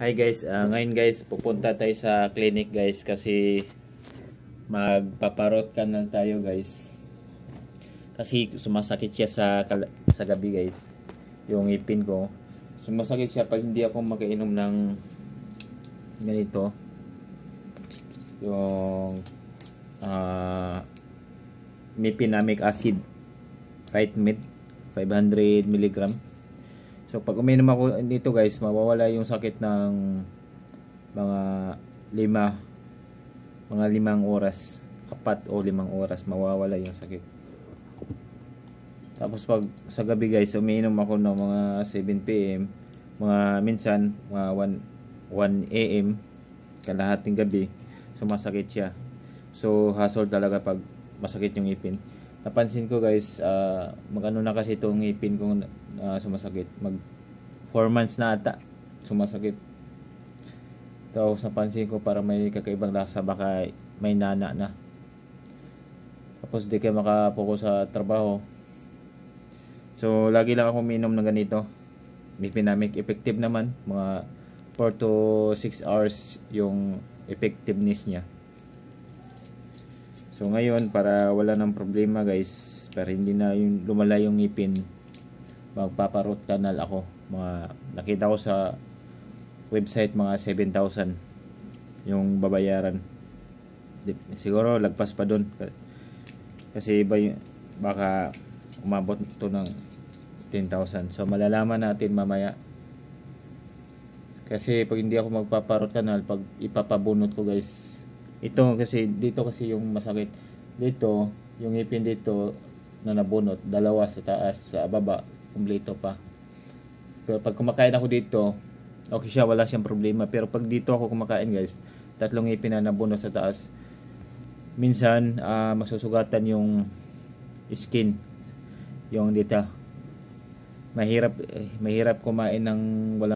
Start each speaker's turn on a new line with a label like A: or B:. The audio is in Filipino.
A: Hi guys, uh, ngayon guys pupunta tayo sa clinic guys kasi magpaparot kanal tayo guys. Kasi sumasakit siya sa sa gabi guys. Yung ipin ko. Sumasakit siya pag hindi ako makainom ng ganito. Yung uh, ah, mepinamic acid right mid 500 milligram So pag uminom ako nito guys, mawawala yung sakit ng mga lima mga limang oras apat o limang oras mawawala yung sakit tapos pag sa gabi guys uminom ako ng mga 7pm mga minsan mga 1, 1am kalahating gabi sumasakit siya so hassle talaga pag masakit yung ipin napansin ko guys uh, magano na kasi itong ipin kung uh, sumasakit. Mag 4 months na ata sumasakit. Tapos napansin ko para may kakaibang lasa baka may nana na. Tapos di kayo makapokus sa trabaho. So lagi lang ako minom ng ganito. Mipinamic effective naman mga 4 to 6 hours yung effectiveness niya. So ngayon para wala ng problema guys, para hindi na yung lumala yung ngipin, magpaparoot canal ako mga nakita ko sa website mga 7,000 yung babayaran siguro lagpas pa dun kasi iba yung, baka umabot to ng 10,000 so malalaman natin mamaya kasi pag hindi ako magpaparot canal pag ipapabunot ko guys ito kasi dito kasi yung masakit dito yung ipin dito na nabunot dalawa sa taas sa baba kumpleto pa. Pero pag kumakain ako dito, okay siya, wala siyang problema. Pero pag dito ako kumakain guys, tatlong ngipin na nabuno sa taas, minsan uh, masusugatan yung skin, yung dito. Mahirap, eh, mahirap kumain ng walang